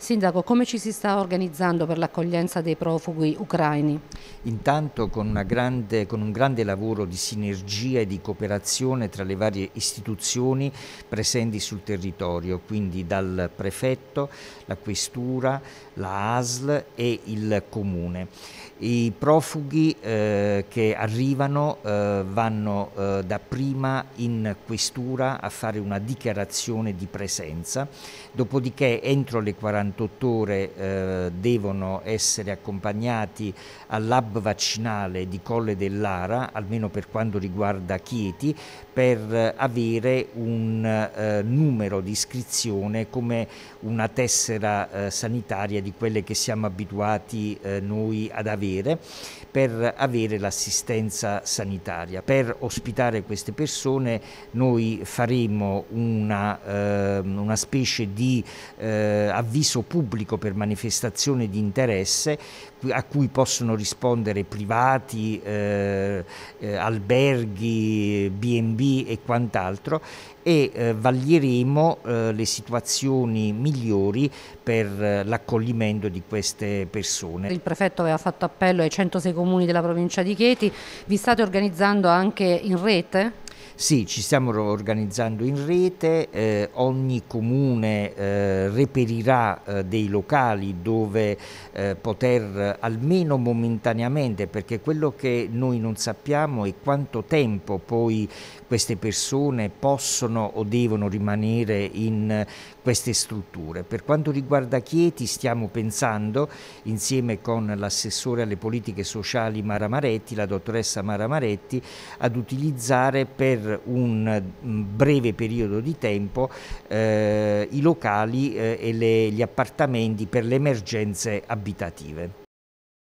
Sindaco, come ci si sta organizzando per l'accoglienza dei profughi ucraini? Intanto con, grande, con, un grande lavoro di sinergia e di cooperazione tra le varie istituzioni presenti sul territorio, quindi dal prefetto, la questura, la ASL e il comune. I profughi eh, che arrivano eh, vanno eh, dapprima in questura a fare una dichiarazione di presenza, dopodiché entro le 40 48 ore eh, devono essere accompagnati al lab vaccinale di Colle dell'Ara, almeno per quanto riguarda Chieti, per avere un eh, numero di iscrizione come una tessera eh, sanitaria di quelle che siamo abituati eh, noi ad avere, per avere l'assistenza sanitaria. Per ospitare queste persone noi faremo una, ehm, una specie di eh, avviso l'uso pubblico per manifestazione di interesse a cui possono rispondere privati, eh, eh, alberghi, BB e quant'altro e eh, vaglieremo eh, le situazioni migliori per eh, l'accoglimento di queste persone. Il prefetto aveva fatto appello ai 106 comuni della provincia di Chieti, vi state organizzando anche in rete? Sì, ci stiamo organizzando in rete, eh, ogni comune eh, reperirà eh, dei locali dove eh, poter almeno momentaneamente, perché quello che noi non sappiamo è quanto tempo poi queste persone possono o devono rimanere in queste strutture. Per quanto riguarda Chieti stiamo pensando insieme con l'assessore alle politiche sociali Mara Maretti, la dottoressa Mara Maretti, ad utilizzare per un mm, breve periodo di tempo eh, i locali eh, e le, gli appartamenti per le emergenze abitative.